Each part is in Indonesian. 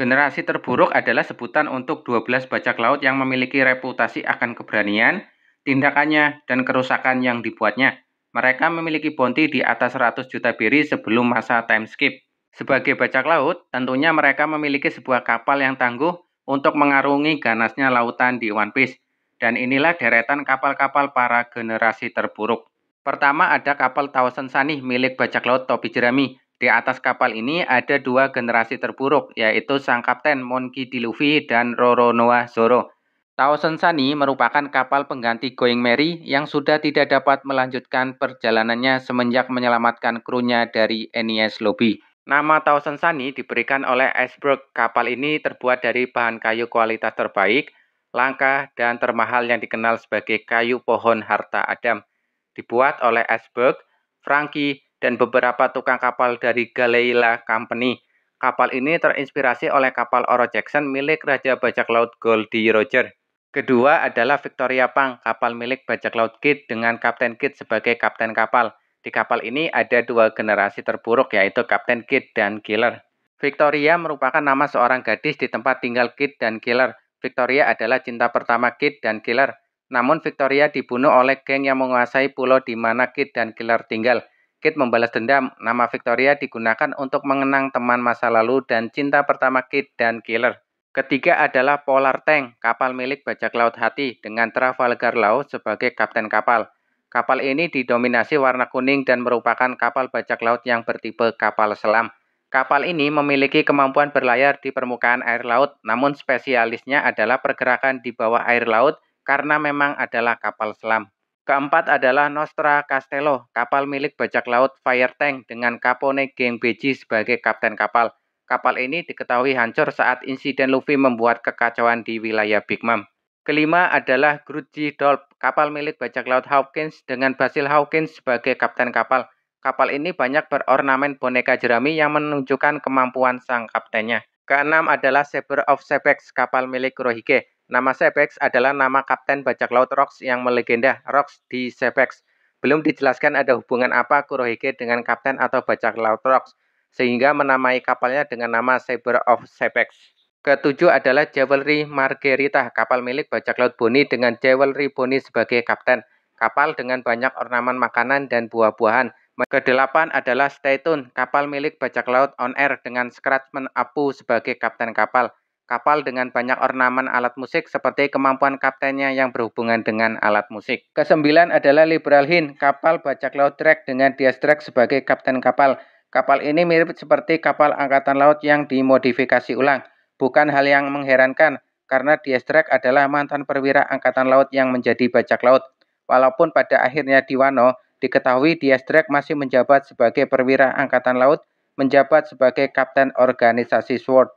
Generasi terburuk adalah sebutan untuk 12 bajak laut yang memiliki reputasi akan keberanian, tindakannya, dan kerusakan yang dibuatnya. Mereka memiliki bounty di atas 100 juta biri sebelum masa time skip. Sebagai bajak laut, tentunya mereka memiliki sebuah kapal yang tangguh untuk mengarungi ganasnya lautan di One Piece. Dan inilah deretan kapal-kapal para generasi terburuk. Pertama ada kapal Thousand Sunny milik bajak laut Topi Jerami di atas kapal ini ada dua generasi terburuk, yaitu sang kapten Monkey D. Luffy dan Roro Noah Zoro. Thousand Sunny merupakan kapal pengganti Going Merry yang sudah tidak dapat melanjutkan perjalanannya semenjak menyelamatkan krunya dari NES Lobby. Nama Thousand Sunny diberikan oleh Iceberg. Kapal ini terbuat dari bahan kayu kualitas terbaik, langka, dan termahal yang dikenal sebagai kayu pohon harta Adam. Dibuat oleh Iceberg, Frankie, dan beberapa tukang kapal dari Galeila Company. Kapal ini terinspirasi oleh kapal Oro Jackson milik Raja Bajak Laut Goldie Roger. Kedua adalah Victoria Pang, kapal milik Bajak Laut Kid dengan Kapten Kid sebagai kapten kapal. Di kapal ini ada dua generasi terburuk yaitu Kapten Kid dan Killer. Victoria merupakan nama seorang gadis di tempat tinggal Kid dan Killer. Victoria adalah cinta pertama Kid dan Killer. Namun Victoria dibunuh oleh geng yang menguasai pulau di mana Kid dan Killer tinggal. Kate membalas dendam. Nama Victoria digunakan untuk mengenang teman masa lalu dan cinta pertama Kate dan Killer. Ketiga adalah Polar Tank, kapal milik bajak laut hati dengan Trafalgar Law sebagai kapten kapal. Kapal ini didominasi warna kuning dan merupakan kapal bajak laut yang bertipe kapal selam. Kapal ini memiliki kemampuan berlayar di permukaan air laut, namun spesialisnya adalah pergerakan di bawah air laut karena memang adalah kapal selam. Keempat adalah Nostra Castello, kapal milik bajak laut Fire Tank dengan Capone Geng Beji sebagai kapten kapal. Kapal ini diketahui hancur saat insiden Luffy membuat kekacauan di wilayah Big Mom. Kelima adalah Grudgy Dolp, kapal milik bajak laut Hawkins dengan Basil Hawkins sebagai kapten kapal. Kapal ini banyak berornamen boneka jerami yang menunjukkan kemampuan sang kaptennya. Keenam adalah Saber of Sepex, kapal milik Kurohige. Nama Sepex adalah nama kapten bajak laut Rox yang melegenda Rox di Sepex. Belum dijelaskan ada hubungan apa Kurohige dengan kapten atau bajak laut Rox, sehingga menamai kapalnya dengan nama Cyber of Sepex. Ketujuh adalah Jewelry Margherita, kapal milik bajak laut Boni dengan Jewelry Boni sebagai kapten. Kapal dengan banyak ornamen makanan dan buah-buahan. Kedelapan adalah Stay Tune, kapal milik bajak laut On Air dengan Scratchman Apu sebagai kapten kapal kapal dengan banyak ornamen alat musik seperti kemampuan kaptennya yang berhubungan dengan alat musik. Kesembilan adalah Liberal Hin, kapal bajak laut Drake dengan Diastrek sebagai kapten kapal. Kapal ini mirip seperti kapal angkatan laut yang dimodifikasi ulang. Bukan hal yang mengherankan, karena Diastrek adalah mantan perwira angkatan laut yang menjadi bajak laut. Walaupun pada akhirnya Diwano, diketahui Diastrek masih menjabat sebagai perwira angkatan laut, menjabat sebagai kapten organisasi SWORD.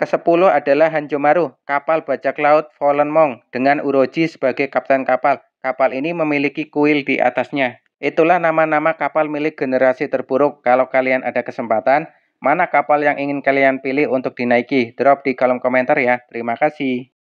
Kesepuluh adalah Hanjomaru, kapal bajak laut Fallen Mong dengan Uroji sebagai kapten kapal. Kapal ini memiliki kuil di atasnya. Itulah nama-nama kapal milik generasi terburuk. Kalau kalian ada kesempatan, mana kapal yang ingin kalian pilih untuk dinaiki? Drop di kolom komentar ya. Terima kasih.